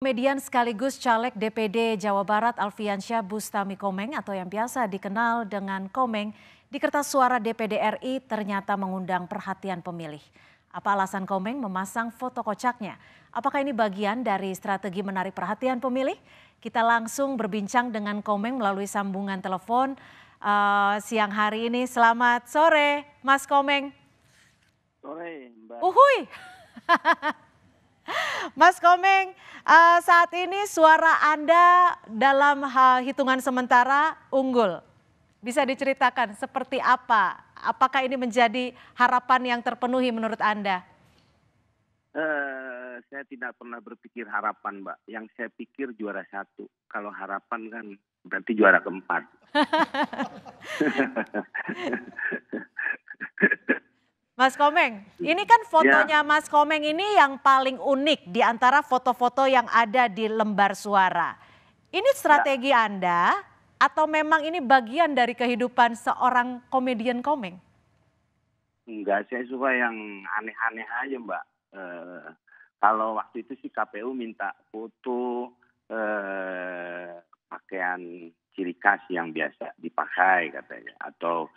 Median sekaligus caleg DPD Jawa Barat Alfiansyah Bustami Komeng atau yang biasa dikenal dengan Komeng di kertas suara DPD RI ternyata mengundang perhatian pemilih. Apa alasan Komeng memasang foto kocaknya? Apakah ini bagian dari strategi menarik perhatian pemilih? Kita langsung berbincang dengan Komeng melalui sambungan telepon uh, siang hari ini. Selamat sore, Mas Komeng. Sore, Mbak. Uhui. Mas Komeng, uh, saat ini suara Anda dalam hitungan sementara unggul. Bisa diceritakan seperti apa? Apakah ini menjadi harapan yang terpenuhi menurut Anda? Uh, saya tidak pernah berpikir harapan, Mbak. Yang saya pikir juara satu. Kalau harapan kan berarti juara keempat. Mas Komeng, ini kan fotonya ya. Mas Komeng ini yang paling unik di antara foto-foto yang ada di lembar suara. Ini strategi ya. Anda atau memang ini bagian dari kehidupan seorang komedian Komeng? Enggak, saya suka yang aneh-aneh aja Mbak. E, kalau waktu itu sih KPU minta foto e, pakaian ciri khas yang biasa dipakai katanya atau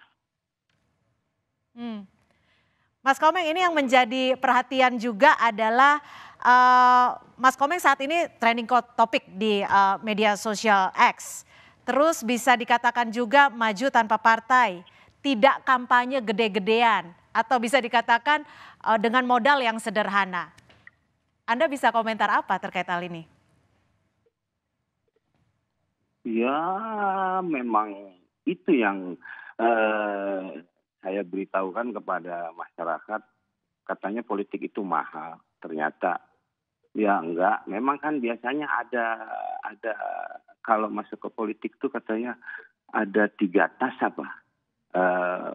Mas Komeng ini yang menjadi perhatian juga adalah uh, Mas Komeng saat ini trending topik di uh, media sosial X. Terus bisa dikatakan juga maju tanpa partai, tidak kampanye gede-gedean atau bisa dikatakan uh, dengan modal yang sederhana. Anda bisa komentar apa terkait hal ini? Ya, memang itu yang uh, saya beritahukan kepada masyarakat katanya politik itu mahal ternyata ya enggak memang kan biasanya ada ada kalau masuk ke politik itu katanya ada tiga tas apa eh,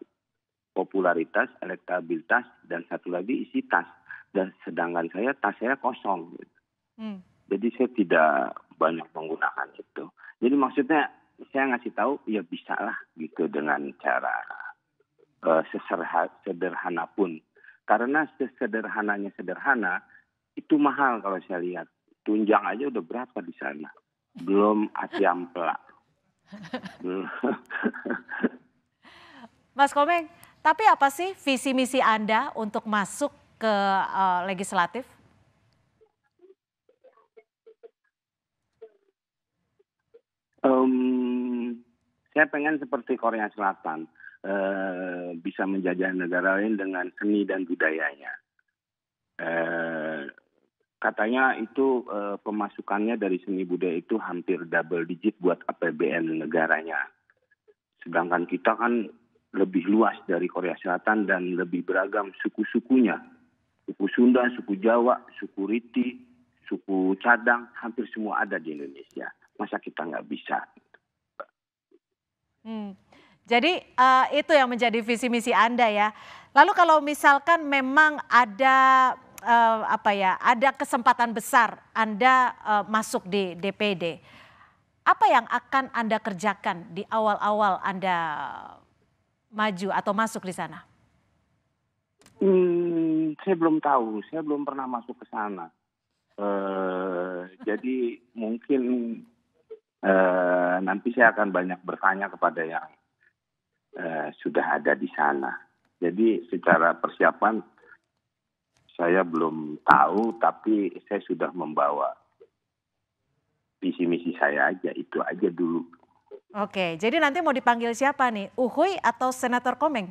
popularitas elektabilitas dan satu lagi isi tas dan sedangkan saya tas saya kosong hmm. jadi saya tidak banyak menggunakan itu jadi maksudnya saya ngasih tahu ya bisa lah gitu dengan cara uh, eh, sederhana pun. Karena sesederhananya sederhana itu mahal kalau saya lihat. Tunjang aja udah berapa di sana. Belum ati ampela. Mas Komeng, tapi apa sih visi misi Anda untuk masuk ke uh, legislatif? saya pengen seperti Korea Selatan uh, bisa menjajah negara lain dengan seni dan budayanya. Uh, katanya itu uh, pemasukannya dari seni budaya itu hampir double digit buat APBN negaranya. Sedangkan kita kan lebih luas dari Korea Selatan dan lebih beragam suku-sukunya. Suku Sunda, suku Jawa, suku Riti, suku Cadang, hampir semua ada di Indonesia. Masa kita nggak bisa? Hmm. Jadi uh, itu yang menjadi visi misi Anda ya. Lalu kalau misalkan memang ada uh, apa ya, ada kesempatan besar Anda uh, masuk di DPD. Apa yang akan Anda kerjakan di awal-awal Anda maju atau masuk di sana? Hmm, saya belum tahu, saya belum pernah masuk ke sana. Uh, jadi mungkin eh, nanti saya akan banyak bertanya kepada yang eh, sudah ada di sana. Jadi secara persiapan saya belum tahu, tapi saya sudah membawa visi misi saya aja itu aja dulu. Oke, jadi nanti mau dipanggil siapa nih, Uhuy atau Senator Komeng?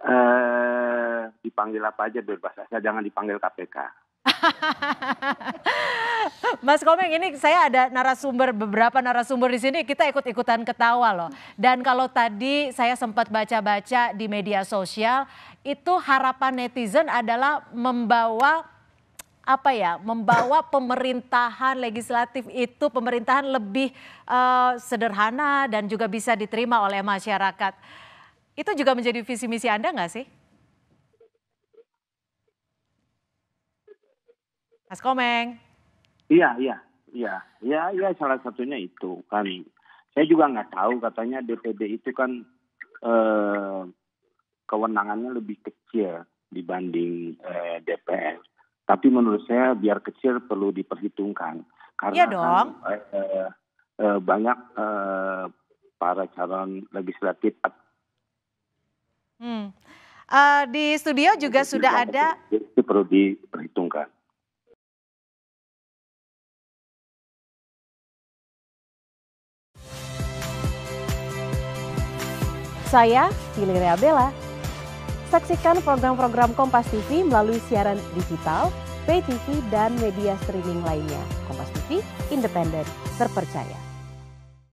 Eh, dipanggil apa aja bebas saja, jangan dipanggil KPK. Mas Komeng ini saya ada narasumber beberapa narasumber di sini kita ikut-ikutan ketawa loh. Dan kalau tadi saya sempat baca-baca di media sosial itu harapan netizen adalah membawa apa ya membawa pemerintahan legislatif itu pemerintahan lebih uh, sederhana dan juga bisa diterima oleh masyarakat. Itu juga menjadi visi misi Anda nggak sih? Mas Komeng. Iya, iya, iya, iya, iya salah satunya itu kan. Saya juga nggak tahu katanya DPD itu kan eh, kewenangannya lebih kecil dibanding eh, DPR. Tapi menurut saya biar kecil perlu diperhitungkan karena iya dong. Kan, eh, eh, eh, banyak eh, para calon legislatif. Hmm. Uh, di studio juga Jadi sudah ada. Itu perlu diperhitungkan. Saya, Fili Bella. Saksikan program-program Kompas TV melalui siaran digital, pay TV, dan media streaming lainnya. Kompas TV, independen, terpercaya.